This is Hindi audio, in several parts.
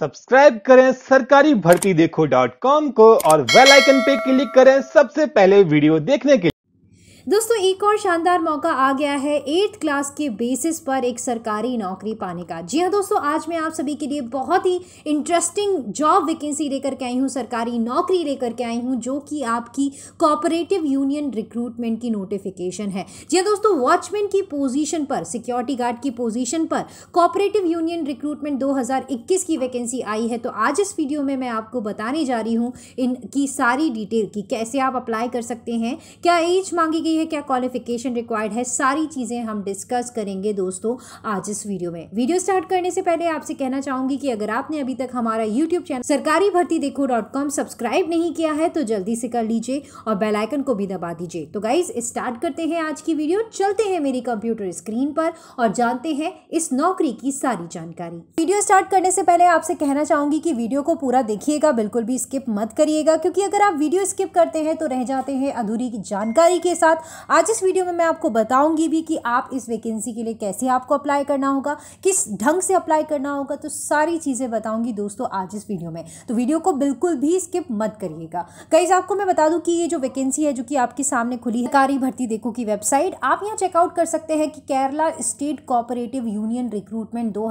सब्सक्राइब करें सरकारी भर्ती देखो डॉट कॉम को और वेल आइकन पे क्लिक करें सबसे पहले वीडियो देखने के लिए दोस्तों एक और शानदार मौका आ गया है एट्थ क्लास के बेसिस पर एक सरकारी नौकरी पाने का जी हाँ दोस्तों आज मैं आप सभी के लिए बहुत ही इंटरेस्टिंग जॉब वैकेंसी लेकर के आई हूँ सरकारी नौकरी लेकर के आई हूँ जो कि आपकी कॉपरेटिव यूनियन रिक्रूटमेंट की नोटिफिकेशन है जी हाँ दोस्तों वॉचमैन की पोजिशन पर सिक्योरिटी गार्ड की पोजिशन पर कॉपरेटिव यूनियन रिक्रूटमेंट दो की वैकेंसी आई है तो आज इस वीडियो में मैं आपको बताने जा रही हूँ इनकी सारी डिटेल की कैसे आप अप्लाई कर सकते हैं क्या एज मांगी गई है क्या क्वालिफिकेशन रिक्वायर्ड है सारी चीज़ें हम डिस्कस करेंगे दोस्तों आज इस वीडियो में वीडियो स्टार्ट करने से पहले आपसे कहना चाहूंगी कि अगर आपने अभी तक हमारा यूट्यूब चैनल सरकारी भर्ती देखो डॉट कॉम सब्सक्राइब नहीं किया है तो जल्दी से कर लीजिए और बेलाइकन को भी दबा दीजिए तो गाइज स्टार्ट करते हैं आज की वीडियो चलते हैं मेरी कंप्यूटर स्क्रीन पर और जानते हैं इस नौकरी की सारी जानकारी वीडियो स्टार्ट करने से पहले आपसे कहना चाहूंगी कि वीडियो को पूरा देखिएगा बिल्कुल भी स्किप मत करिएगा क्योंकि अगर आप वीडियो स्किप करते हैं तो रह जाते हैं अधूरी जानकारी के साथ साथ आज इस वीडियो में मैं आपको बताऊंगी भी कि आप इस वैकेंसी के लिए कैसे आपको अप्लाई करना होगा किस ढंग से अप्लाई करना होगा तो सारी चीज़ें बताऊंगी दोस्तों आज इस वीडियो में तो वीडियो को बिल्कुल भी स्किप मत करिएगा कई आपको मैं बता दूँ कि ये जो वैकेंसी है जो कि आपके सामने खुली है कारी भर्ती देखो की वेबसाइट आप यहाँ चेकआउट कर सकते हैं कि Kerala state cooperative union recruitment दो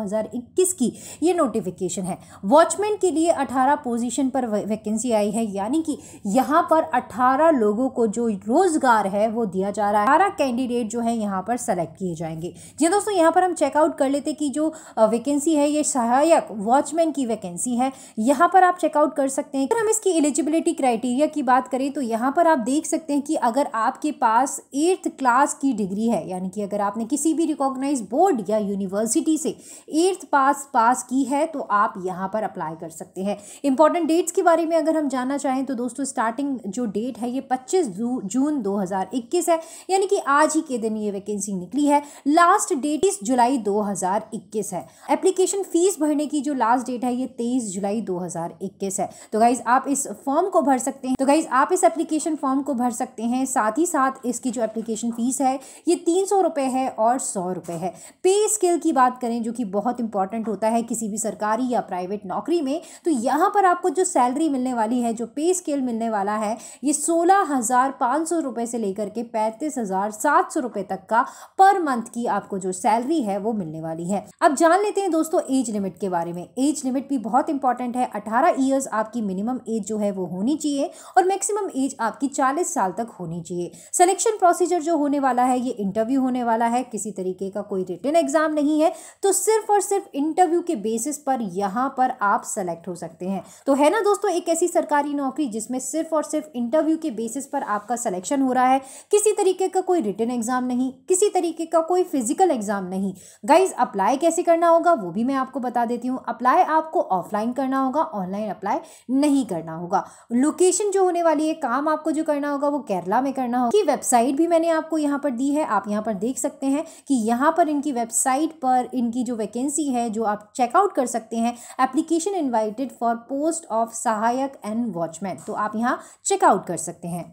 की ये नोटिफिकेशन है वॉचमैन के लिए अठारह पोजिशन पर वैकेंसी आई है यानी कि यहाँ पर 18 लोगों को जो रोज़गार है वो वो दिया जा रहा है सारा कैंडिडेट जो है यहाँ पर सेलेक्ट किए जाएंगे जी हाँ दोस्तों यहाँ पर हम चेकआउट कर लेते कि जो वैकेंसी है ये सहायक वॉचमैन की वैकेंसी है यहाँ पर आप चेकआउट कर सकते हैं अगर हम इसकी एलिजिबिलिटी क्राइटेरिया की बात करें तो यहाँ पर आप देख सकते हैं कि अगर आपके पास एट्थ क्लास की डिग्री है यानी कि अगर आपने किसी भी रिकॉग्नाइज बोर्ड या यूनिवर्सिटी से एट्थ पास पास की है तो आप यहाँ पर अप्लाई कर सकते हैं इंपॉर्टेंट डेट्स के बारे में अगर हम जानना चाहें तो दोस्तों स्टार्टिंग जो डेट है ये 25 जून 2021 इक्कीस है यानी कि आज ही के दिन ये वैकेंसी निकली है लास्ट डेट इस जुलाई 2021 है एप्लीकेशन फीस भरने की जो लास्ट डेट है ये 23 जुलाई 2021 है तो गाइज आप इस फॉर्म को भर सकते हैं तो गाइज आप इस एप्लीकेशन फॉर्म को भर सकते हैं साथ ही साथ इसकी जो एप्लीकेशन फीस है ये तीन सौ रुपये है और सौ रुपये है पे स्केल की बात करें जो कि बहुत इंपॉर्टेंट होता है किसी भी सरकारी या प्राइवेट नौकरी में तो यहां पर आपको जो सैलरी मिलने वाली है जो पे स्केल मिलने वाला है ये सोलह हज़ार पांच सौ रुपए से लेकर के लेके पैंतीस हज़ार सात सौ रुपए तक का पर मंथ की आपको जो सैलरी है वो मिलने वाली है अब जान लेते हैं दोस्तों एज लिमिट के बारे में एज लिमिट भी बहुत इंपॉर्टेंट है अठारह ईयर्स आपकी मिनिमम एज जो है वो होनी चाहिए और मैक्सिमम एज आपकी चालीस साल तक होनी चाहिए सिलेक्शन प्रोसीजर जो होने वाला है ये इंटरव्यू होने वाला है किसी तरीके का कोई रिटर्न एग्जाम नहीं है तो सिर्फ और सिर्फ इंटरव्यू के बेसिस पर यहाँ पर आप सेलेक्ट हो सकते हैं तो है ना दोस्तों एक ऐसी सरकारी नौकरी जिसमें सिर्फ और सिर्फ इंटरव्यू के बेसिस पर आपका सिलेक्शन हो रहा है किसी तरीके का कोई रिटर्न एग्ज़ाम नहीं किसी तरीके का कोई फिजिकल एग्ज़ाम नहीं गाइज अप्लाई कैसे करना होगा वो भी मैं आपको बता देती हूँ अप्लाई आपको ऑफलाइन करना होगा ऑनलाइन अप्लाई नहीं करना होगा लोकेशन जो होने वाली है काम आपको जो करना होगा वो केरला में करना होगा वेबसाइट भी मैंने आपको यहाँ पर दी है आप यहाँ पर देख सकते हैं कि यहाँ पर इनकी वेबसाइट पर इनकी जो वैकेंसी है जो आप चेकआउट कर सकते हैं application invited for post of सहायक एंड वॉचमैन तो आप यहाँ चेकआउट कर सकते हैं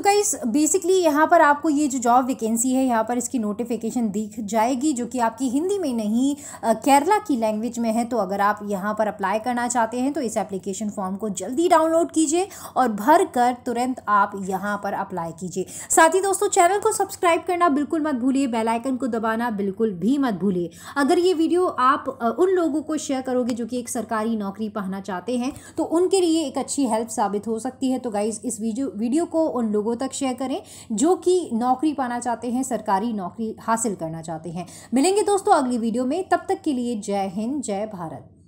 तो गाइस बेसिकली यहाँ पर आपको ये जो जॉब वैकेंसी है यहाँ पर इसकी नोटिफिकेशन दिख जाएगी जो कि आपकी हिंदी में नहीं केरला की लैंग्वेज में है तो अगर आप यहाँ पर अप्लाई करना चाहते हैं तो इस एप्लीकेशन फॉर्म को जल्दी डाउनलोड कीजिए और भर कर तुरंत आप यहाँ पर अप्लाई कीजिए साथ ही दोस्तों चैनल को सब्सक्राइब करना बिल्कुल मत भूलिए बेलाइकन को दबाना बिल्कुल भी मत भूलिए अगर ये वीडियो आप उन लोगों को शेयर करोगे जो कि एक सरकारी नौकरी पाना चाहते हैं तो उनके लिए एक अच्छी हेल्प साबित हो सकती है तो गाइज़ इस वीडियो वीडियो को उन लोगों लोगों तक शेयर करें जो कि नौकरी पाना चाहते हैं सरकारी नौकरी हासिल करना चाहते हैं मिलेंगे दोस्तों अगली वीडियो में तब तक के लिए जय हिंद जय भारत